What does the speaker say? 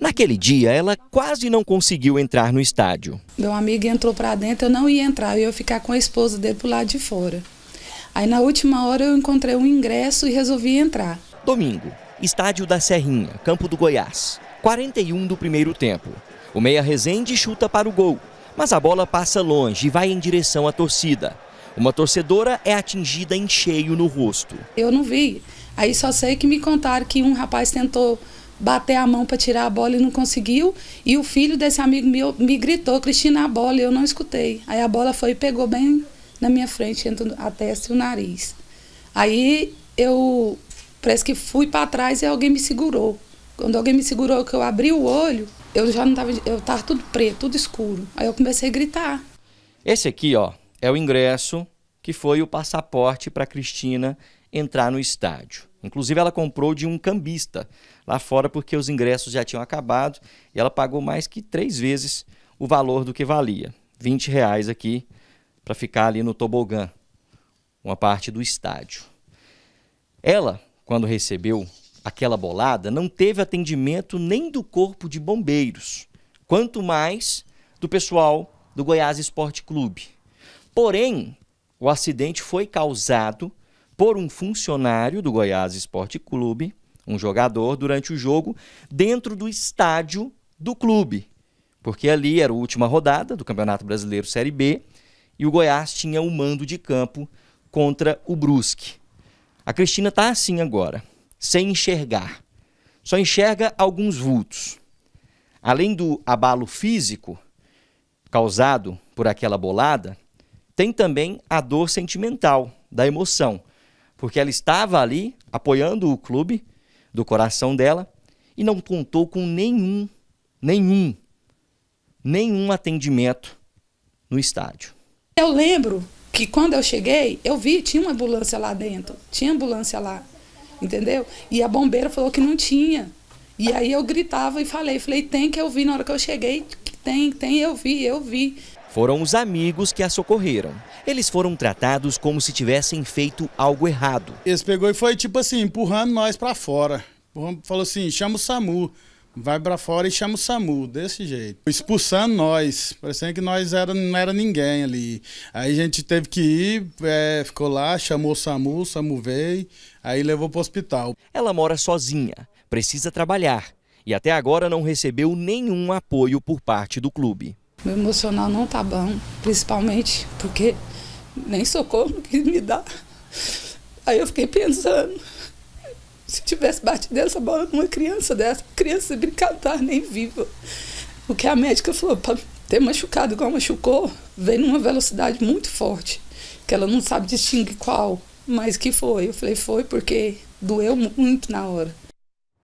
Naquele dia, ela quase não conseguiu entrar no estádio. Meu amigo entrou para dentro, eu não ia entrar, eu ia ficar com a esposa dele pro lado de fora. Aí na última hora eu encontrei um ingresso e resolvi entrar. Domingo, estádio da Serrinha, campo do Goiás. 41 do primeiro tempo. O meia Rezende chuta para o gol, mas a bola passa longe e vai em direção à torcida. Uma torcedora é atingida em cheio no rosto. Eu não vi. Aí só sei que me contaram que um rapaz tentou bater a mão para tirar a bola e não conseguiu. E o filho desse amigo meu me gritou, Cristina, a bola, e eu não escutei. Aí a bola foi e pegou bem na minha frente, entre a testa e o nariz. Aí eu parece que fui para trás e alguém me segurou. Quando alguém me segurou, que eu abri o olho, eu já não tava, eu tava tudo preto, tudo escuro. Aí eu comecei a gritar. Esse aqui, ó, é o ingresso que foi o passaporte para Cristina entrar no estádio. Inclusive, ela comprou de um cambista lá fora porque os ingressos já tinham acabado e ela pagou mais que três vezes o valor do que valia. 20 reais aqui para ficar ali no tobogã, uma parte do estádio. Ela, quando recebeu aquela bolada, não teve atendimento nem do corpo de bombeiros, quanto mais do pessoal do Goiás Esporte Clube. Porém, o acidente foi causado por um funcionário do Goiás Esporte Clube, um jogador, durante o jogo, dentro do estádio do clube. Porque ali era a última rodada do Campeonato Brasileiro Série B e o Goiás tinha o um mando de campo contra o Brusque. A Cristina está assim agora, sem enxergar. Só enxerga alguns vultos. Além do abalo físico causado por aquela bolada, tem também a dor sentimental, da emoção porque ela estava ali apoiando o clube do coração dela e não contou com nenhum, nenhum, nenhum atendimento no estádio. Eu lembro que quando eu cheguei, eu vi, tinha uma ambulância lá dentro, tinha ambulância lá, entendeu? E a bombeira falou que não tinha. E aí eu gritava e falei, falei, tem que eu vi na hora que eu cheguei, tem, tem, eu vi, eu vi. Foram os amigos que a socorreram. Eles foram tratados como se tivessem feito algo errado. Eles pegou e foi tipo assim, empurrando nós para fora. Falou assim, chama o SAMU. Vai para fora e chama o SAMU, desse jeito. Expulsando nós, parecendo que nós era, não era ninguém ali. Aí a gente teve que ir, é, ficou lá, chamou o SAMU, o SAMU veio, aí levou para o hospital. Ela mora sozinha, precisa trabalhar e até agora não recebeu nenhum apoio por parte do clube. Meu emocional não tá bom, principalmente porque nem socorro quis me dar. Aí eu fiquei pensando, se tivesse batido essa bola numa criança dessa, criança brincar nem viva. O que a médica falou, para ter machucado igual machucou, veio numa velocidade muito forte, que ela não sabe distinguir qual, mas que foi. Eu falei, foi porque doeu muito na hora.